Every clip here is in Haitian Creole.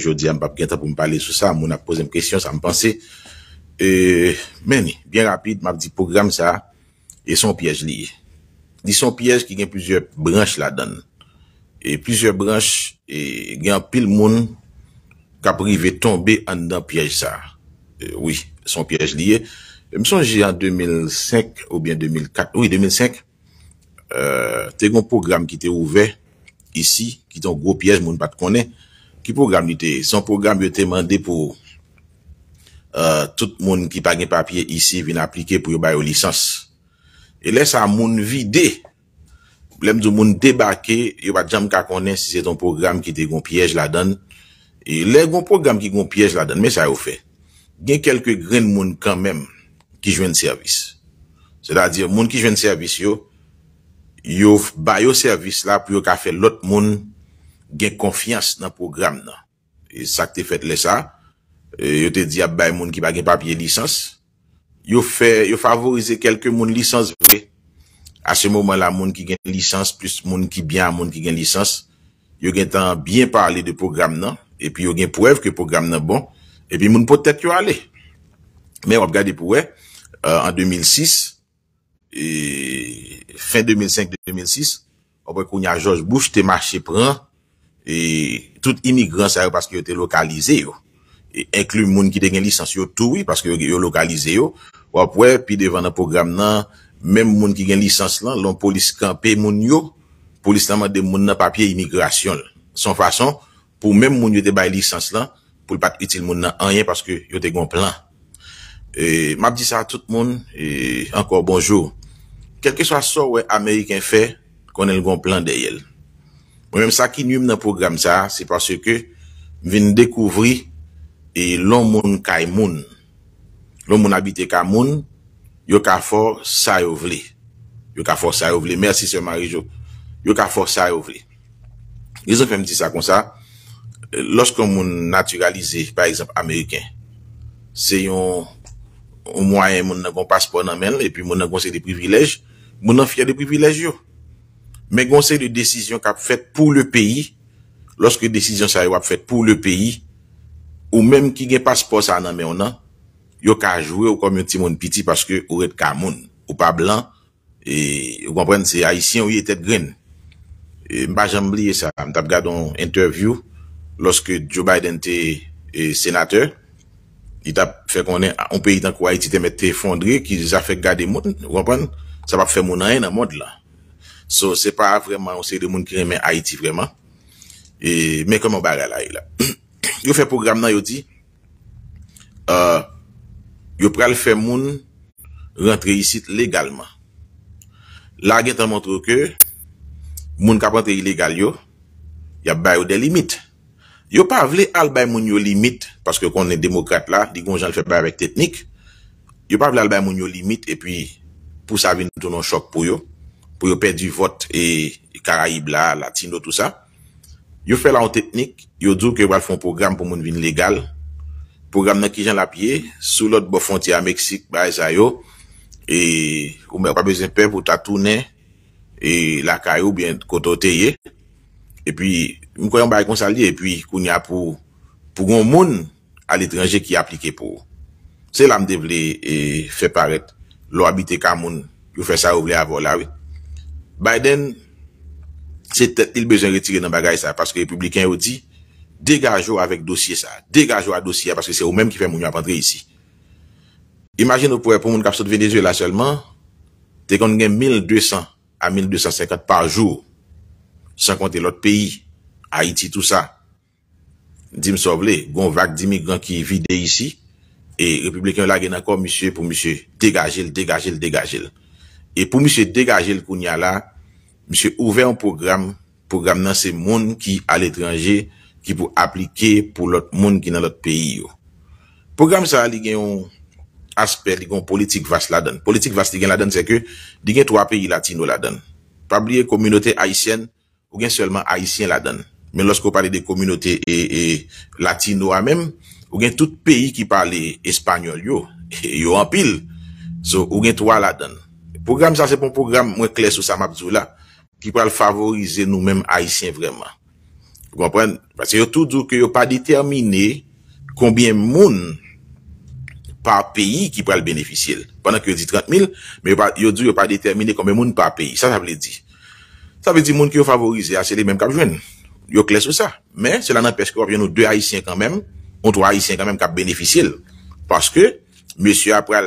Jodi, an pap gen ta pou m pale sou sa, moun ap pose m kresyon sa m panse e, Meni, bien rapide, map di program sa E son piyej liye Di son piyej ki gen plusieurs branche la dan E plusieurs branche, e gen pil moun Kapri ve tombe an dan piyej sa e, Oui, son piyej liye M son je en 2005 ou bien 2004, oui 2005 euh, Te gen program ki te ouve Isi, ki ton gro piyej moun pat konen Ki program yote? Son program yote mande pou euh, tout moun ki pa gen papye isi vin aplike pou yo bayo lisans. E lesa moun vide. Plem do moun debake, yo pa djam ka konen si se ton program ki te gon piyej la dan. E lesa gon program ki gon piyej la dan, men sa yo fe. Gen kelke gren moun kan men ki jwen servis. Se da dir, moun ki jwen servis yo, yo bayo servis la pou yo ka fe lot moun gen konfians nan program nan. E sak te fet le sa, e, yo te di ap bay moun ki bagen papye lisans, yo favorize kelke moun lisans ve, a se mouman la moun ki gen lisans, plus moun ki byan moun ki gen lisans, yo gen tan bien parale de program nan, e pi yo gen preve ke program nan bon, e pi moun potet yo ale. Me wap gade pou we, an euh, 2006, e, fin 2005-2006, wap wakoun ya George Bush te mache preman, e tout imigranse a yo paske yo te lokalize yo e inklu moun ki de gen lisans yo toui paske yo lokalize yo wapwe pi devan nan program nan mem moun ki gen lisans lan loun polis kanpe moun yo polis laman de moun nan papye imigrasyon son fason pou mem moun yo te bay lisans lan pou l pat itil moun nan anyen paske yo te gon plan e map di sa tout moun e ankor bonjou kelke swa so wè Ameriken fe konen l gon plan de yel Mwen mwen sa ki nye mnen programe sa, se parce ke mwen veni dekouvri e lon moun ka moun. Lon moun abite ka moun, yo ka for sa yo vle. Yo ka for sa yo vle, mersi se marijou, yo ka for sa yo vle. Yon fèm ti sa kon sa, loske moun naturalize, par exemple, Ameriken, se yon mwen moun nan kon paspon nan men, epi moun nan kon se de privilej, moun nan fye de privilej yo. men gonsen de desisyon kap fèt pou le peyi, loske desisyon sa yon wap fèt pou le peyi, ou menm ki gen paspò sa nan men yon nan, yo ka jwè ou komyon ti moun piti paske ou rèt ka moun, ou pa blan, ou kompren, se haisyen ou yè tèt gren. Mba jambli e sa, m tap gade yon interview, loske Joe Biden te senateur, yon tap fè konen, yon peyi tan kwa iti teme te fondre, ki zafè gade moun, ou kompren, sa wap fè moun nan yon nan moun la. So, se pa vreman, ou se de moun kremen Haiti vreman, e, me koman bagay la yi la. Yo fe program nan yo di, uh, yo pral fe moun rentre yi sit legalman. La gen tanman troke, moun kap rentre yi legal yo, ya bay ou de limit. Yo pa vle al bay moun yo limit, paske konen demokrate la, di kon jen l fe bay vek teknik, yo pa vle al bay moun yo limit, e pi pou sa vin tonon chok pou yo. pou yo pè di vot e karaib la, latin do tout sa. Yo fè la an teknik, yo djou kè wèl fè un program pou moun vin legal. Program nan ki jen la piye, sou lot bo fonti a Meksik, ba e zay yo, e kou mè wè wè bezèn pè pou tatounen, e la karyo bè kontoteye. E pi, mwen koyon ba yon sali, e pi koun ya pou, pou moun moun al etranje ki aplike pou. Se la mde vle e, fè paret, lo abite ka moun, yo fè sa ou vle avò la wè. Biden, se te il bezen retire nan bagay sa, paske republikan ou di, degajo avèk dosye sa, degajo avèk dosye sa, paske se ou mèm ki fè moun yo apandre yisi. Imagine ou pou repoun moun kapso de Venezuela selman, te kon gen 1200 a 1250 par jour, san konti lòt peyi, Haiti, tout sa. Dim so vle, gon vak di mi gran ki vide yisi, e republikan ou la gen akor, monsye pou monsye, degaje l, degaje l, degaje l. E pou monsye degaje l koun ya la, mi se ouve an program program nan se moun ki al etranje ki pou aplike pou lout moun ki nan lout peyi yo program sa li gen yon asper, li gen yon politik vas la den politik vas li gen la den se ke di gen 3 peyi latino la den pa bliye komunote Haitien ou gen selman Haitien la den men loske ou pale de komunote latino a men ou gen tout peyi ki pale espanyol yo yo an pil ou gen 3 la den program sa se pon program mwen kles ou samabzou la ki pral favorize nou menm haisyen vreman. Gwapren? Pase yo tou dou ki yo pa determine konbyen moun pa peyi ki pral beneficil. Panan ki yo di 30.000, yo dou yo pa determine konbyen moun pa peyi. Sa sa vle di. Sa vle di moun ki yo favorize asele ah, menm kap jwen. Yo kles ou sa. Men, se lanan peske wap yon nou de haisyen kan menm, moun tou haisyen kan menm kap beneficil. Paske, monsi ap pral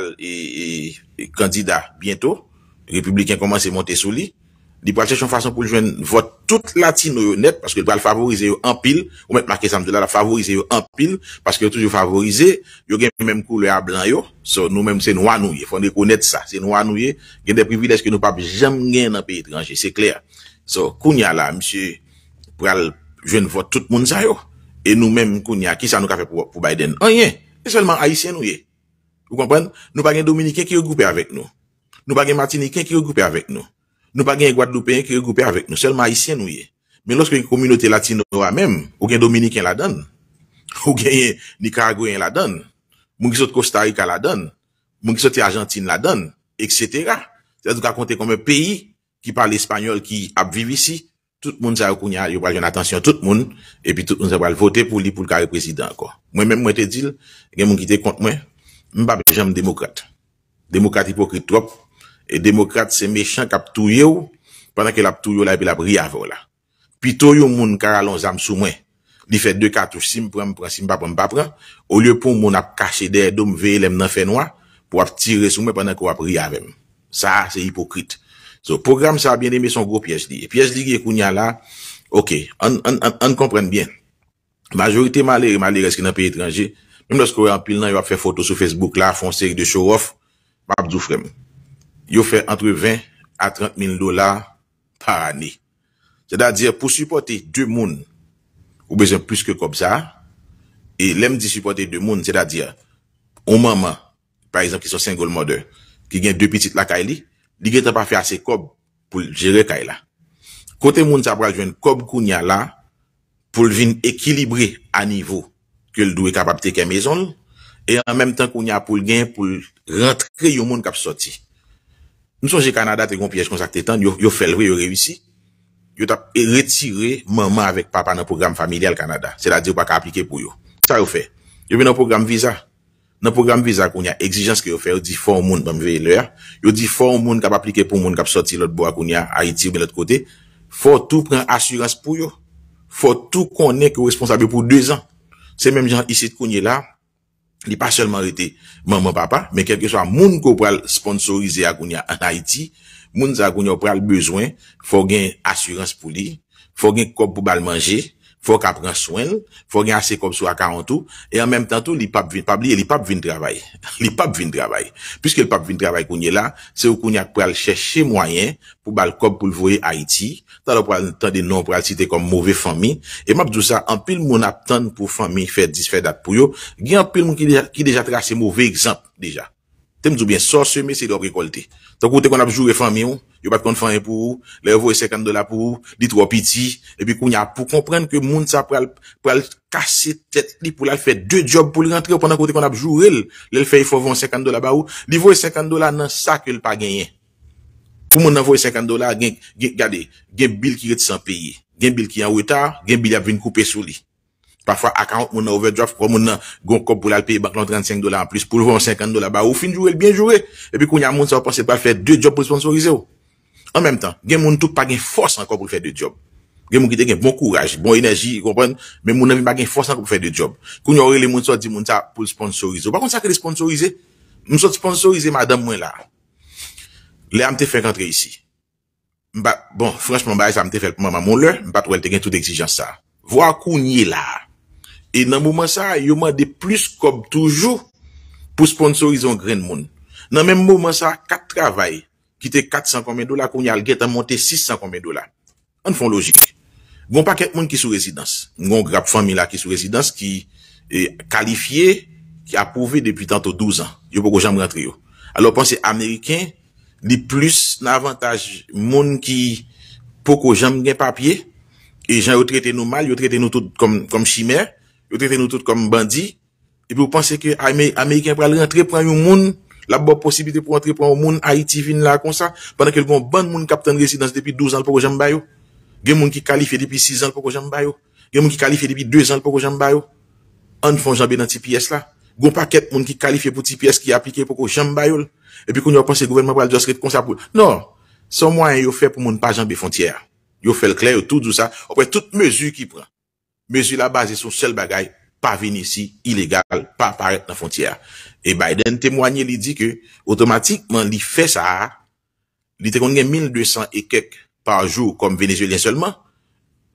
kandida bientou, republikan koman se monte sou li, il va façon pour jouer vote toute latino net parce que le va le favoriser en pile ou mettre marqué ça là favoriser en pile parce que toujours favorisé yo gagne même couleur à blanc yo nous même c'est noir Il faut reconnaître ça c'est noir nouillé a des privilèges que nous pas jamais gagner dans pays étranger c'est clair so kounya là monsieur pour aller vote tout monde et nous même kounya qui ça nous fait pour, Biden rien seulement haïtien est vous comprenez nous pas gagne dominicain qui regroupé avec nous nous pas gagne martiniquais qui regroupé avec nous Nou pa gen yon gwaad loupen yon ki regroupe avek nou. Selman yon sien nou ye. Men loske yon kominote latin nou amem, ou gen Dominik yon la don, ou gen yon Nicaragwen yon la don, moun ki sote Costa Rica la don, moun ki sote Argentine la don, etc. Tera, nou ka konte konmen peyi ki pale espanyol ki ap vivisi, tout moun sa akounya, yo pal yon atensyon tout moun, epi tout moun sa pal vote pou li pou lkare prezident akor. Mwen men mwen te dil, gen moun ki te kont mwen, mba bejam demokrate. Demokrate ipokritrop, E demokrate se mechank ap touye ou pandan ke la ap touye ou la epi la ap ria avè ou la. Pi touye ou moun karalons am sou mwen. Li fè de katouj sim prèm prèm sim pa prèm pa prèm. Ou lè pou moun ap kache derdoum veye lem nan fè noa pou ap tire sou mwen pandan ke wap ria avèm. Sa, se hipokrite. So, program sa a bien eme son gro pièche li. E pièche li ki ekoun ya la, ok, an komprenne bien. Majorite malère, malère eski nan piye trangé, mèm dos kore an pil nan yo ap fè foto sou Facebook la, fon seri de show off, wap zou frem yo fè entre 20 a 30 min dolar par anè. Cè da diè pou supporte dè moun ou bezen plus ke kob sa, e lem di supporte dè moun, cè da diè, ou maman, par exemple, ki son single mother, ki gen dè pitit la kaili, di gen tè pa fè ase kob pou jere kaila. Kote moun sa pral jwen kob koun ya la, pou lvin ekilibre anivou ke ldou e kapapte ke mezon, e an mèm tan koun ya pou lgen pou rentre yon moun kap soti. Nou son che Kanada te kompyej kon sakte tan, yo felwe, yo rewisi, yo tap retire maman avek papa nan program familial Kanada. Se la di yo pa ka aplike pou yo. Sa yo fe? Yo mi nan program viza. Nan program viza koun ya, exijans ke yo fe, yo di fon moun kwa mvele ya. Yo di fon moun kwa pa aplike pou moun kwa pa soti lot bo a koun ya, a iti ou men lot kote. Fon tou pren asyranse pou yo. Fon tou konen ki yo responsabe pou 2 an. Se menm jan isi koun ye la. n'est pas seulement rete maman papa, mais kelke so moun ko pral sponsorize akoun ya an Haiti, moun za il faut pral bezwen, fò gen assurance pou li, fò gen kop pou bal manje, Fwa ka pran swen, fwa gen ase kob sou akar an tou, e an menm tan tou li pap vin, pap li e li pap vin trabay. Li pap vin trabay. Piske li pap vin trabay kounye la, se ou kounye ak pral cheshe mwayen, pou bal kob pou lvoye Haiti, talo pral tan de non pral cite kom mouve fami, e map dousa an pil moun ap tan pou fami fè disfè dat pou yo, gen an pil moun ki deja tra se mouve ekzamp deja. Te mdoubyen, sor seme se li ob rekolte. Ton kote kon ap jure fami ou, yo pat kon fany pou ou, li yo voye 50 dola pou ou, li tro piti, epi koun ya pou komprende ke moun sa pral kase tet li pou la, li fey de job pou li rentre ou ponan kote kon ap jure il, li li fey fo von 50 dola ba ou, li voye 50 dola nan sa ke li pa genyen. Pou moun nan voye 50 dola, gen bil ki rete san peye, gen bil ki an weta, gen bil ap ven koupe sou li. Pafwa akant moun nan overdraft, pou moun nan goun kop pou lal pey bak lan 35 dola an plus, pou lvan 50 dola, ba ou fin jouel, bien jouel. E pi koun ya moun sa, ou panse pa fè dè job pou sponsorize ou. An menm tan, gen moun tout pa gen fòs an kop pou fè dè job. Gen moun kite gen bon kouraj, bon enerji, yi kompren, men moun nan vi pa gen fòs an kop pou fè dè job. Koun yo orè, le moun sa di moun sa pou sponsorize ou. Bakon sa ke de sponsorize? Moun sa de sponsorize madame mwen la. Le amte fèk antre isi. Mba E nan mouman sa, yo man de plus kom toujou pou sponsorizon gren moun. Nan men mouman sa, kat travay, ki te 400 komen dola, kon yal get a monte 600 komen dola. An fon logik. Gon pa ket moun ki sou rezidans. Gon grap fami la ki sou rezidans, ki e, kalifiye, ki apouve depi tanto 12 an. Yo pou ko jam rentre yo. Alo panse Ameriken, di plus nan avantaj moun ki pou ko jam gen papye, e jan yo trete nou mal, yo trete nou tout kom chimer, Vous nous toutes comme bandits. et vous pensez que américain pral rentrer prendre un monde la bonne possibilité pour rentrer pour un monde haïti vient là comme ça pendant que bon monde monde cap tan résidence depuis 12 ans pour jambe baio des monde qui qualifié depuis 6 ans pour jambe baio des monde qui qualifié depuis 2 ans pour jambe baio en font jambe dans TPS là Bon paquet monde qui qualifié pour TPS qui appliqué pour jambe et puis qu'on pense gouvernement le dire comme ça pour non son moyen il fait pour monde pas jambe frontière yo fait le clair tout tout ça après toutes mesures qui prend Me sou la base sou sel bagay Pa venisi, ilegal, pa paret nan fontyer E Biden temwanyen li di ke Otomatikman li fe sa Li te konnen 1200 ekek Parjou kom venezuelen selman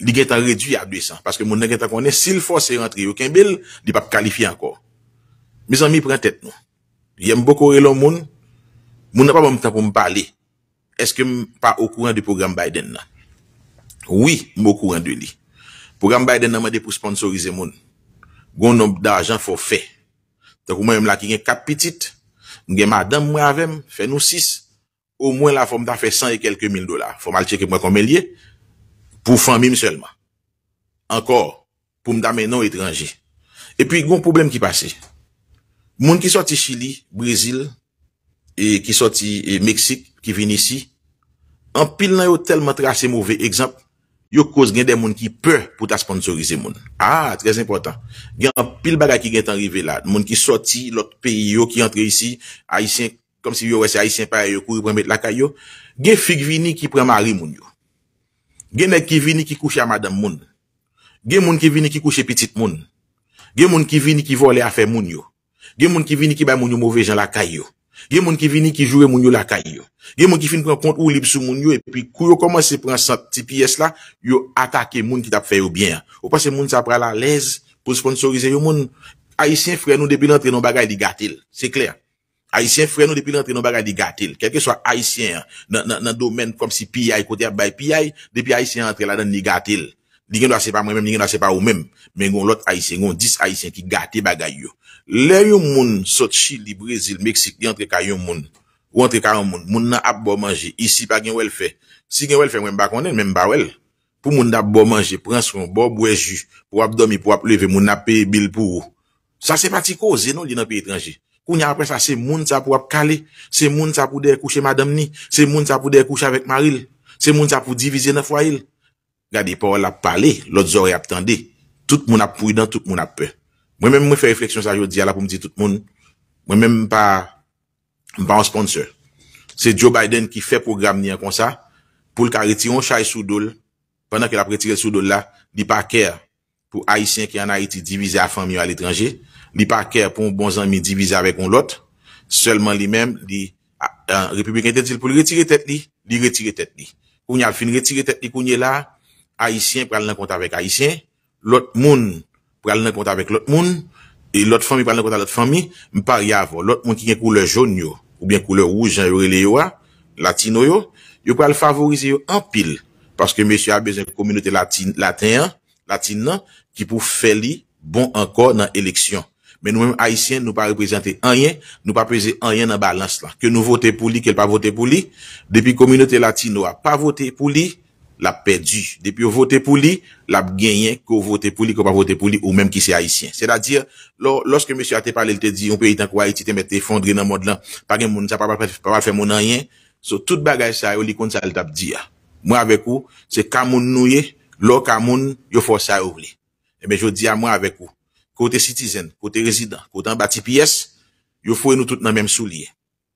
Li geta redwi a 200 Paske moun ne geta konnen Si l fos se rentri yo kembil Li pap kalifi anko Me san mi prentet nou Yenm bokore lon moun Moun nan pa mou mta pou mpale Eske m pa okouran de program Biden nan Oui m okouran de li pou ram bay den namade pou sponsorize moun, goun nop da ajan fò fè. Takou mwen yon la ki gen kap pitit, mwen gen madan mwen avèm, fè nou sis, ou mwen la fò mda fè 100 e kelke mil dola, fò mwen alcheke mwen kon me liye, pou famim selman. Ankor, pou mda men nou etranje. E pi goun problem ki pase, moun ki soti Chili, Brazil, e ki soti e Meksik, ki vin isi, an pil nan yo telman trase mouvè, ekzamp, yo kouz gen de moun ki peu pou ta sponsorize moun. Ah, tres important, gen pil baga ki gen tanrive la, moun ki soti, lot peyi yo ki entre isi, aisyen, kom si yo wese aisyen pa yo kouri premet lakay yo, gen fig vini ki prema ari moun yo, gen meg ki vini ki kouche a madame moun, gen moun ki vini ki kouche pitit moun, gen moun ki vini ki vole afe moun yo, gen moun ki vini ki bay moun yo mouve jan lakay yo, Gen moun ki vini ki jure moun yo lakay yo. Gen moun ki fin kon kont ou libsou moun yo epi kou yo koman se pran sa ti piyes la, yo atake moun ki tap fè yo byen. Ou pas se moun sa pran la lez pou sponsorize yo moun. Aisyen fwè nou depi lantre nou bagay di gatil. Se kler. Aisyen fwè nou depi lantre nou bagay di gatil. Kèlke so aisyen nan domen kom si piyay kote ap bay piyay, depi aisyen antre la dan ni gatil. Nigen do a sepa mwen mèm, nigen do a sepa ou mèm. Men yon lot aisyen, yon dis aisyen ki gate bagay yo. Le yon moun sot chi li Brezil, Meksik, yon tre ka yon moun, yon tre ka yon moun, moun nan ap bo manje, isi pa gen wel fe, si gen wel fe mwen bakonnen, mwen mba wel, pou moun nan ap bo manje, prans kon, bo boye ju, pou ap domi, pou ap leve, moun nan pe bil pou ou. Sa se pati ko, ze nou li nan pe etranje. Kou nyan apre sa, se moun sa pou ap kale, se moun sa pou dekouche madam ni, se moun sa pou dekouche avèk maril, se moun sa pou divize nan fwa il. Gade pa wala pale, lot zore ap tende, tout moun ap pridant, tout moun ap pe. Mwen mwen mwen fè refleksyon sa yo diya la pou mwen di tout moun. Mwen mwen mwen pa mwen pa an sponsor. Se Joe Biden ki fè program ni an kon sa pou l ka retiron chay sou dole pwennan ke la pretire sou dole la li pa kèr pou Haitien ki an haiti divize a fami yo al etranje. Li pa kèr pou mwen bon zanmi divize avek kon lot. Selman li mèm li republikan tetil pou li retire tetli, li retire tetli. Ou nye al fin retire tetli kou nye la Haitien pral nan kont avek Haitien lot moun pral nan konta vek lot moun, e lot famy pral nan konta lot famy, mpa riavo, lot moun ki gen koule joun yo, ou bien koule rouj an yore le yo a, latino yo, yo pral favorize yo an pil, paske mesye a bezen koumine te latin an, latin nan, ki pou fè li bon an kon nan eleksyon. Men nou mwen haisyen nou pa reprezenté an yen, nou pa prezé an yen nan balans la, ke nou vote pou li, ke nou pa vote pou li, depi koumine te latino a pa vote pou li, l ap pedi. Depi yo vote pou li, l ap genyen, ko vote pou li, ko pa vote pou li, ou menm ki se haisyen. Se la dir, lor, loske M. Atepal el te di, yon pe itan kwa iti te mette fondre nan mod lan, pagin moun, sa papal fe moun anyen, so tout bagay sa yo li kont sa el tap di ya. Ah. Mwen avek ou, se kamoun nouye, lor kamoun, yo for sa yo vli. Emen, eh yo di ya mwen avek ou, kote citizen, kote resident, kote an bati piyes, yo fwe nou tout nan menm souliye.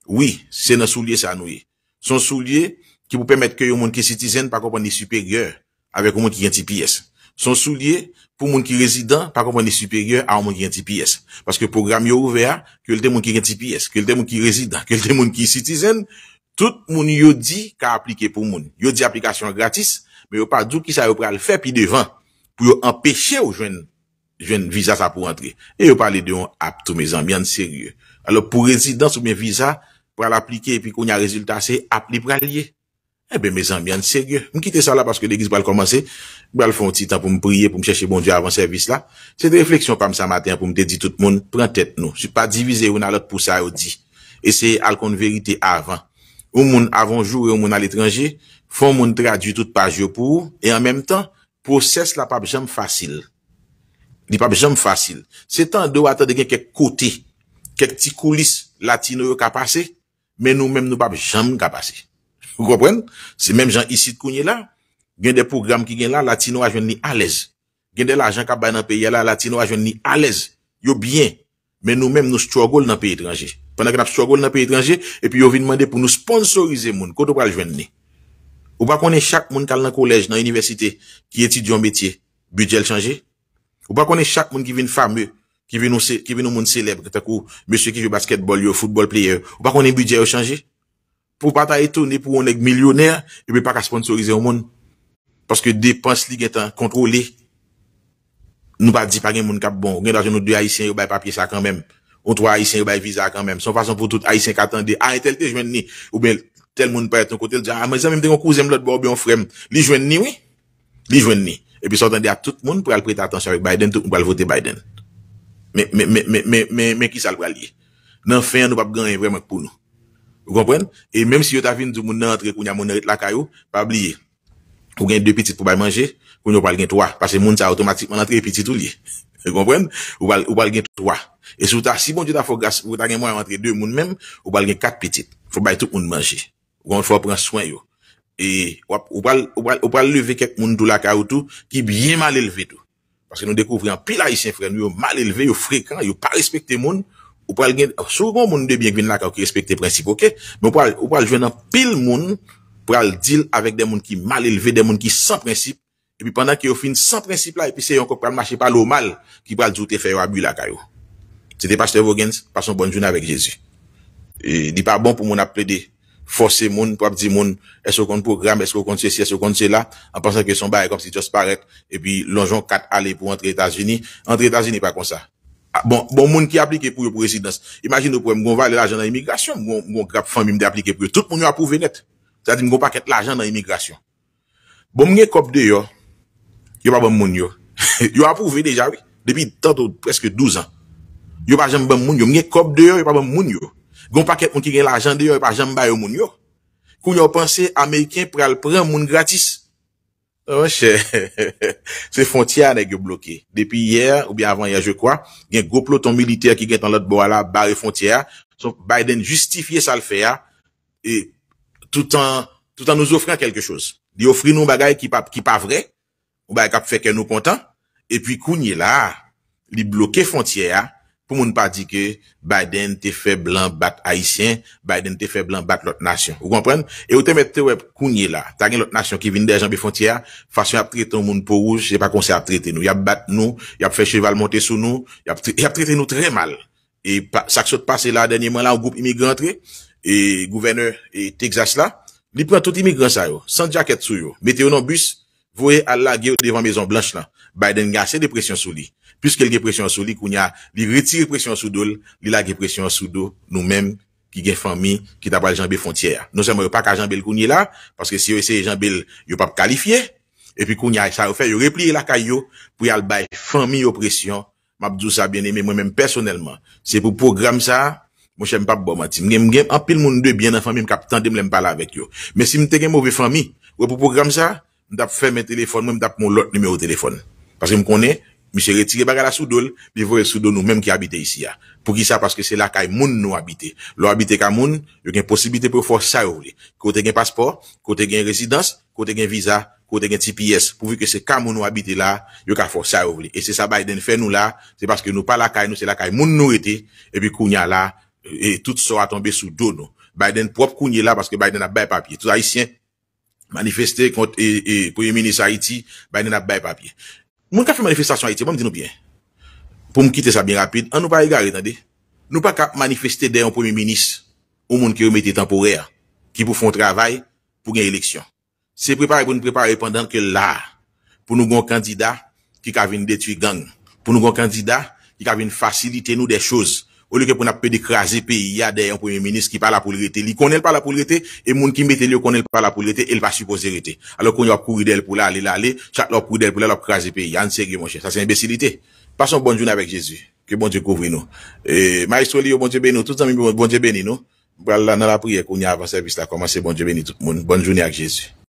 Oui, se nan souliye sa nouye. Son souliye, ki pou pèmèt kè yon moun ki sitizen pa kompon ni supèryor avèk yon moun ki renti piyes. Son sou liye pou moun ki rezidan pa kompon ni supèryor avèk yon moun ki renti piyes. Paske program yo ouvea, kèlte moun ki renti piyes, kèlte moun ki rezidan, kèlte moun ki sitizen, tout moun yo di ka aplike pou moun. Yo di aplikasyon gratis, mè yo pa dou ki sa yo pral fè pi devan pou yo empèche yo jwen visa sa pou antre. E yo pali de yon ap tou mè zan mè an sèrye. Alo pou rezidan sou mè visa pral aplike pi kon yon Mwen eh kite sa la paske de gis bal komansi Bal fon ti tan pou m priye pou m cheshe bon di avan servis la Se de refleksyon pa m sa matin Pou m de di tout moun, pren tet nou Se pa divize ou nan lot pou sa ou di E se al kon verite avan Ou moun avan jou ou moun al etranje Fon moun tradu tout pa jo pou E an menm tan, proses la pa be jam fasil Di pa be jam fasil Se tan de wata de gen ke kote Kek ti kulis lati nou yo ka pase Men nou menm nou pa be jam ka pase Vous comprenez? C'est même gens ici de là. Il y a des programmes qui viennent là, latino a ni à l'aise. Il y a de l'argent qui dans le pays là, latino a à l'aise. Yo bien. Mais nous-mêmes, nous struggle dans le pays étranger. Pendant que nous struggle dans le pays étranger, et puis yo vient demander pour nous sponsoriser moun, koto Vous joindre Ou pas est chaque monde qui dans collège, dans l'université, qui étudie un métier, budget changé. Ou pas est chaque monde qui vient fameux, qui vient nous, qui vient nous monde célèbre, monsieur qui joue basketball, yo football player. Ou pas est budget changé. Pou pata eto, ni pou wonek milyoner, yo be pa ka sponsorize w moun. Paske depans li gen tan kontro li. Nou pa di pa gen moun kap bon. Gen da jen nou de Aysen yo bay papye sa kanmem. Ou to Aysen yo bay viza kanmem. Son fason pou tout Aysen katan de, a, tel te jwen ni, ou ben tel moun paye ton kote, jan, a, ma zan menm te kon kouzem lot bo, be yon frem. Li jwen ni, wè? Li jwen ni. E pi sotan de a tout moun pou al prete atansyon wèk Biden, pou al vote Biden. Men ki sal pralye. Nan fè, nou pap ganye vreman pou nou. Vous comprenez? Et même si vous avez vu du monde entrer, qu'on y a mon la caillou, pas oublier. Vous avez deux petites pour manger, vous ne a pas trois. Parce que le monde, ça automatiquement entré petit tout lié. Vous comprenez? Vous pas, ou pas trois. Et si vous avez, si bon Dieu t'a fait vous avez moins entrer deux monde même, ou pas quatre petites. Faut pas tout le monde manger. Vous faut prendre soin, yo. Et, vous pas, pas, lever quelques monde de la caillou tout, qui bien mal élevé tout. Parce que nous découvrons pile haïtien, frère, nous, mal élevé, yo fréquent, yo pas respecté monde, ou pouvez le souvent monde de bien qui là qui respecter principe OK mais pour ou jouer dans pile monde pour deal avec des gens qui mal élevés des monde qui sans principe et puis pendant que qu'ils fin sans principe là et puis c'est encore pas marcher pas l'eau mal qui va te faire abus là caillou c'était pasteur passez une bonne journée avec Jésus et dit pas bon pour mon appeler forcer moun pour dire moun est-ce qu'on programme est-ce qu'on ceci est-ce qu'on ceci là en pensant que son bail comme si juste paraître et puis longeon quatre aller pour entrer aux États-Unis entrer États-Unis pas comme ça ah, bon bon monde qui applique pour une résidence imagine pour mon valeur l'argent dans immigration mon mon grand famille d'appliquer pour tout monde approuvé net ça dit pas qu'être l'argent dans immigration bon mon cop dehors il pas bon monde yo yo approuvé déjà oui depuis tantôt presque 12 ans il yo pas jamais bon monde yo mon cop dehors il pas bon monde yo gon paquet monde qui gagne l'argent dehors il pas jamais ba yo monde yo qu'on penser américain pour prendre monde gratis Se fontiè anè gyo blokè. Depi yè, ou bè avan yè, jè kwa, gen go ploton militer ki gen tan lot bo ala, barè fontiè a, so Biden justifiè sa l fè a, tout an nou zofren kèlke chòs. Li ofri nou bagay ki pa vre, ou bè kap fè kè nou kontan, e pi kounye la, li blokè fontiè a, pou moun pa di ke Biden te fe blan bat Haitien, Biden te fe blan bat lote nasyon. Ou kompren? E ou te mette te wep kounye la, ta gen lote nasyon ki vin de ajan bi fontiya, fasyon ap treten moun pou rouge, jepa konse ap treten nou. Yap bat nou, yap fe cheval monte sou nou, yap treten nou tre mal. E sak sot pase la denye man la ou goup imigrantre, e gouverneur e teksas la, li pren tout imigrant sa yo, san jaket sou yo, mete ou nan bus, vwe al la ge ou devan mezon blanche la. Biden nga se depresyon sou li. Piske li gepresyon sou li, koun ya li retire presyon sou do, li la gepresyon sou do nou menm ki gen fami ki tabal janbe fontyer. Non seman yo pa ka janbel koun ye la, paske si yo ese janbel yo pap kalifiye, epi koun ya sa ou fe, yo repliye la ka yo pou yal bay fami yo presyon, mabdou sa ben eme, mwen menm personelman. Se pou program sa, mwen chanm pap bo mati. Mwen gen apil moun de bien nan fami, mwen kap tan de mwen pala vek yo. Men si mwen te gen mou ve fami, wè pou program sa, mwen tap fè mwen telefon, mwen tap moun lot nimeyo telefon. Paske mwen konen... Monsieur retiré baga la soudol, li voye sous nous mêmes qui habitons ici. Pour qui ça? Parce que c'est là qu'il moun nous habite. L'on habite comme moun, il y e e e a une possibilité pour faire ça ou Côté passeport, côté une résidence, côté un visa, côté TPS. Pourvu que c'est les moun nous habite là, il y a faire ça ouvrir. Et c'est ça Biden fait nous là, c'est parce que nous pas la caille nous, c'est là les moun nous été, et puis kounya là, et tout ça a tombé sous dos nous. Biden propre kounya là parce que Biden a bail papier. Tout haïtien, manifesté contre, et, premier ministre Haïti, Biden a bail papiers. Moun ka fè manifestasyon a ite, mwen mdino byen, pou mkite sa byen rapide, an nou pa regare, tande, nou pa ka manifesté dey an pwemi minis, ou moun ki remete tempore, ki pou fon travay pou gen eleksyon. Se prepare pou nou prepare pandan ke la, pou nou gon kandida ki ka ven detwi gang, pou nou gon kandida ki ka ven fasilite nou dey chouz. Ou li ke pou na pwede krasi peyi, ya dey an pwede menis ki pa la pou li rete li. Konel pa la pou li rete, e moun ki meteli yo konel pa la pou li rete, el va supoze rete. Alo konye ap kou ridel pou la li la li, chak lop kou ridel pou la lop krasi peyi, an sege monshe. Sa se embesilite. Pasan bonjoun avèk Jezou, ke bonjou kouvri nou. Maestro li yo bonjou beni nou, tout an mi bonjou beni nou. Bwala nan la priye konye avan servis la, komanse bonjou beni tout moun, bonjoun avèk Jezou.